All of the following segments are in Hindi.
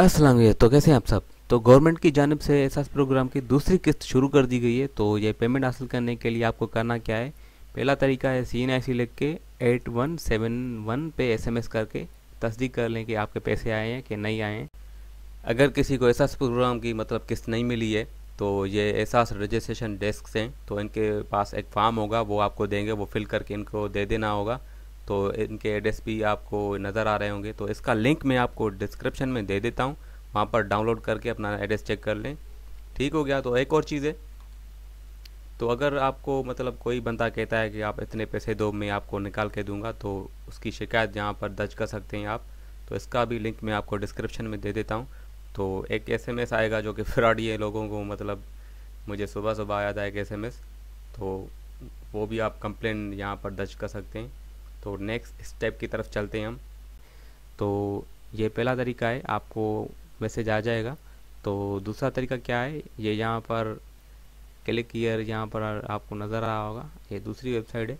अस्सलाम तो कैसे हैं आप सब तो गवर्नमेंट की जानब से एहसास प्रोग्राम की दूसरी किस्त शुरू कर दी गई है तो ये पेमेंट हासिल करने के लिए आपको करना क्या है पहला तरीका है सी एन आई सी लिख के एट वन सेवन वन पे एस एम एस करके तस्दीक कर लें कि आपके पैसे आए हैं कि नहीं आए हैं अगर किसी को एहसास प्रोग्राम की मतलब किस्त नहीं मिली है तो ये एहसास रजिस्ट्रेशन डेस्क हैं तो इनके पास एक फॉर्म होगा वो आपको देंगे वो फिल करके इनको दे देना होगा तो इनके एड्रेस भी आपको नज़र आ रहे होंगे तो इसका लिंक मैं आपको डिस्क्रिप्शन में दे देता हूँ वहाँ पर डाउनलोड करके अपना एड्रेस चेक कर लें ठीक हो गया तो एक और चीज़ है तो अगर आपको मतलब कोई बंदा कहता है कि आप इतने पैसे दो मैं आपको निकाल के दूंगा तो उसकी शिकायत यहाँ पर दर्ज कर सकते हैं आप तो इसका भी लिंक मैं आपको डिस्क्रिप्शन में दे देता हूँ तो एक एसएमएस आएगा जो कि फ्रॉड ये लोगों को मतलब मुझे सुबह सुबह आया था एक एसएमएस तो वो भी आप कंप्लेन यहाँ पर दर्ज कर सकते हैं तो नेक्स्ट स्टेप की तरफ चलते हैं हम तो ये पहला तरीका है आपको मैसेज आ जाएगा तो दूसरा तरीका क्या है ये यहाँ पर क्लिक कियर यहाँ पर आपको नज़र आ रहा होगा ये दूसरी वेबसाइट है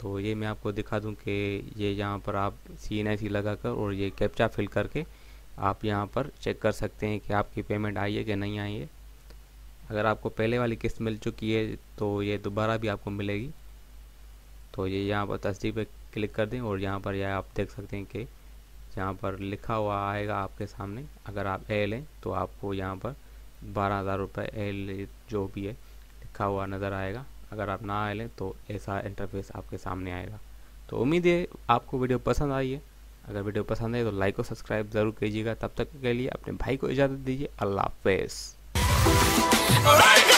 तो ये मैं आपको दिखा दूँ कि ये यहाँ पर आप सी एन आई सी लगा कर और ये कैप्चा फिल करके आप यहाँ पर चेक कर सकते हैं कि आपकी पेमेंट आई है कि नहीं आई है अगर आपको पहले वाली किस्त मिल चुकी है तो ये दोबारा भी आपको मिलेगी तो ये यहाँ पर तस्दीक पे क्लिक कर दें और यहाँ पर यह आप देख सकते हैं कि यहाँ पर लिखा हुआ आएगा आपके सामने अगर आप ए लें तो आपको यहाँ पर बारह हज़ार रुपये ए जो भी है लिखा हुआ नज़र आएगा अगर आप ना आए लें तो ऐसा इंटरफेस आपके सामने आएगा तो उम्मीद है आपको वीडियो पसंद आई है अगर वीडियो पसंद आए तो लाइक और सब्सक्राइब ज़रूर कीजिएगा तब तक के लिए अपने भाई को इजाज़त दीजिए अल्लाह हाफ